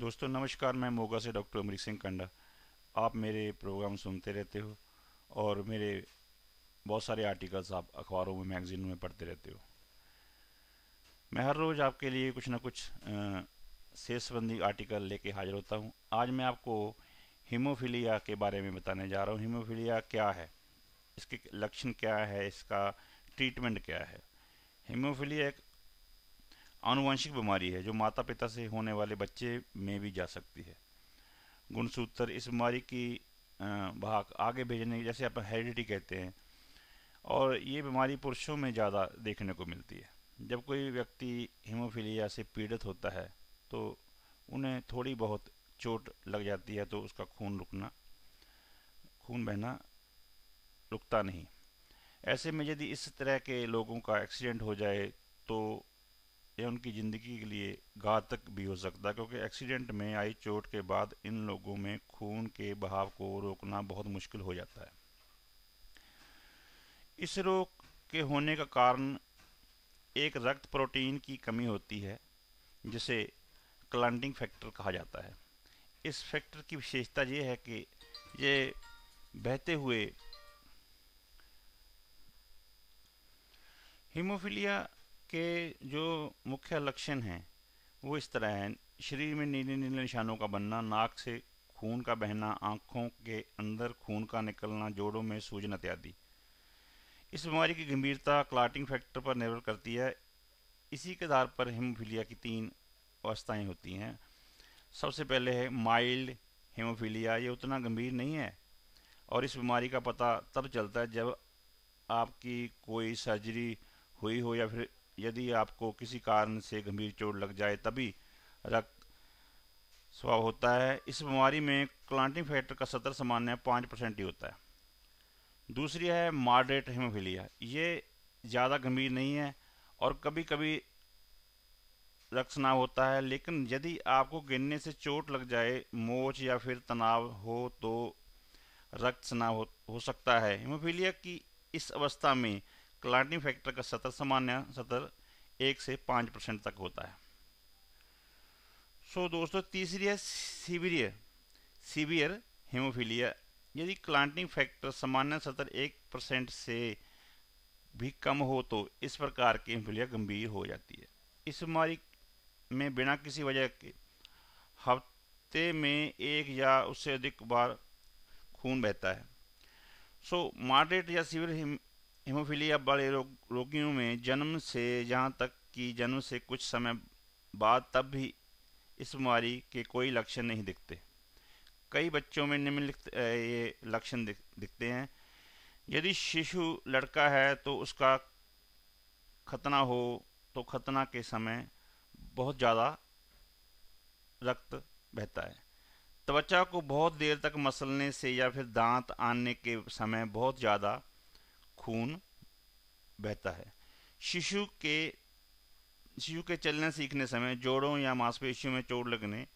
दोस्तों नमस्कार मैं मोगा से डॉक्टर अमरीक सिंह कंडा आप मेरे प्रोग्राम सुनते रहते हो और मेरे बहुत सारे आर्टिकल्स आप अखबारों में मैगज़ीन में पढ़ते रहते हो मैं हर रोज़ आपके लिए कुछ ना कुछ सेहत संबंधी आर्टिकल लेके हाजिर होता हूँ आज मैं आपको हीमोफीलिया के बारे में बताने जा रहा हूँ हीमोफीलिया क्या है इसके लक्षण क्या है इसका ट्रीटमेंट क्या है हीमोफीलिया एक आनुवंशिक बीमारी है जो माता पिता से होने वाले बच्चे में भी जा सकती है गुणसूत्र इस बीमारी की भाग आगे भेजने जैसे अपन हेरिडिटी कहते हैं और ये बीमारी पुरुषों में ज़्यादा देखने को मिलती है जब कोई व्यक्ति हीमोफीलिया से पीड़ित होता है तो उन्हें थोड़ी बहुत चोट लग जाती है तो उसका खून रुकना खून बहना रुकता नहीं ऐसे में यदि इस तरह के लोगों का एक्सीडेंट हो जाए तो या उनकी ज़िंदगी के लिए घातक भी हो सकता है क्योंकि एक्सीडेंट में आई चोट के बाद इन लोगों में खून के बहाव को रोकना बहुत मुश्किल हो जाता है इस रोग के होने का कारण एक रक्त प्रोटीन की कमी होती है जिसे क्लांटिंग फैक्टर कहा जाता है इस फैक्टर की विशेषता यह है कि ये बहते हुए हीमोफीलिया के जो मुख्य लक्षण हैं वो इस तरह हैं शरीर में नीले नीले निशानों का बनना नाक से खून का बहना आँखों के अंदर खून का निकलना जोड़ों में सूजन इत्यादि इस बीमारी की गंभीरता क्लाटिंग फैक्टर पर निर्भर करती है इसी के आधार पर हेमोफीलिया की तीन अवस्थाएं होती हैं सबसे पहले है माइल्ड हेमोफीलिया ये उतना गंभीर नहीं है और इस बीमारी का पता तब चलता है जब आपकी कोई सर्जरी हुई हो या फिर यदि आपको किसी कारण से गंभीर चोट लग जाए तभी रक्त स्वाव होता है इस बीमारी में क्लांटिंग फैक्टर का सतर सामान्य पाँच परसेंट ही होता है दूसरी है मॉडरेट हेमोफीलिया ये ज़्यादा गंभीर नहीं है और कभी कभी रक्त स्नाव होता है लेकिन यदि आपको गिरने से चोट लग जाए मोच या फिर तनाव हो तो स्नाव हो, हो सकता है हेमोफीलिया की इस अवस्था में क्लाटनी फैक्टर का सतर सामान्य सतर एक से पाँच परसेंट तक होता है सो दोस्तों तीसरी है सीवियर सीवियर हेमोफीलिया यदि क्लांटिंग फैक्टर सामान्य सतर एक परसेंट से भी कम हो तो इस प्रकार की हेमोफीलिया गंभीर हो जाती है इस बीमारी में बिना किसी वजह के हफ्ते में एक या उससे अधिक बार खून बहता है सो मॉडरेट या सीवियर हीमोफीलिया वाले रोग रोगियों में जन्म से जहाँ तक कि जन्म से कुछ समय बाद तब भी इस बीमारी के कोई लक्षण नहीं दिखते कई बच्चों में निम्नलिखित ये लक्षण दिख, दिखते हैं यदि शिशु लड़का है तो उसका खतना हो तो खतना के समय बहुत ज़्यादा रक्त बहता है त्वचा को बहुत देर तक मसलने से या फिर दांत आने के समय बहुत ज़्यादा खून बहता है शिशु के शिशु के चलने सीखने समय जोड़ों या मांसपेशियों में चोट लगने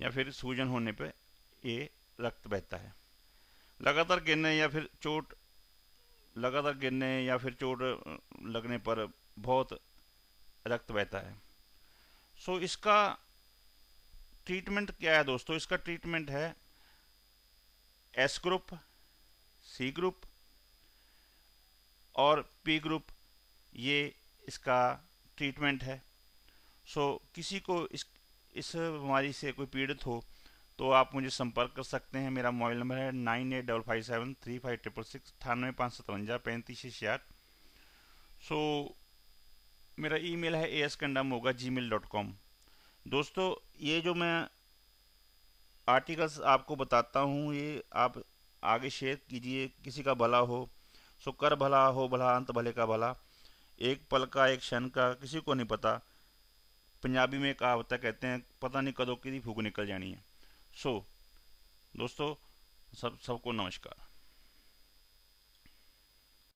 या फिर सूजन होने पर ये रक्त बहता है लगातार गिरने या फिर चोट लगातार गिरने या फिर चोट लगने पर बहुत रक्त बहता है सो इसका ट्रीटमेंट क्या है दोस्तों इसका ट्रीटमेंट है एस ग्रुप सी ग्रुप और पी ग्रुप ये इसका ट्रीटमेंट है सो किसी को इस इस बीमारी से कोई पीड़ित हो तो आप मुझे संपर्क कर सकते हैं मेरा मोबाइल नंबर है nine eight double five seven three five triple six अठानवे पाँच सतवंजा पैंतीस छियाठ सो मेरा ईमेल है ए एस कंडा मोगा जी मेल डॉट कॉम दोस्तों ये जो मैं आर्टिकल्स आपको बताता हूँ ये आप आगे शेयर कीजिए किसी का भला हो सो कर भला हो भला अंत भले का भला एक पल का एक क्षण का किसी को नहीं पता पंजाबी में कहावत कहते हैं पता नहीं कदों की फूक निकल जानी है सो दोस्तों सब सबको नमस्कार